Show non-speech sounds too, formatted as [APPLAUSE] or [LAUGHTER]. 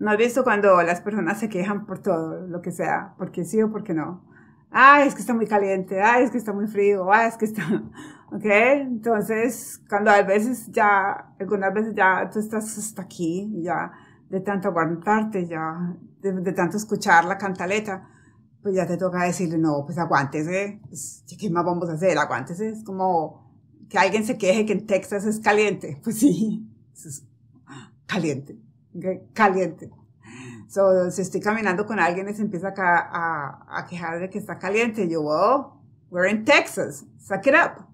¿No has visto cuando las personas se quejan por todo, lo que sea, porque sí o porque no? ¡Ay, es que está muy caliente, ¡Ay, es que está muy frío, ¡Ay, es que está... [LAUGHS] ¿Ok? Entonces, cuando a veces ya, algunas veces ya tú estás hasta aquí, ya de tanto aguantarte, ya de, tanto escuchar la cantaleta, pues ya te toca decirle, no, pues aguántese, pues, ¿qué más vamos a hacer? Aguántese, es como que alguien se queje que en Texas es caliente, [LAUGHS] pues sí, es caliente caliente. So, si estoy caminando con alguien y se empieza a, quejar de que está caliente, yo, well, we're in Texas, suck it up.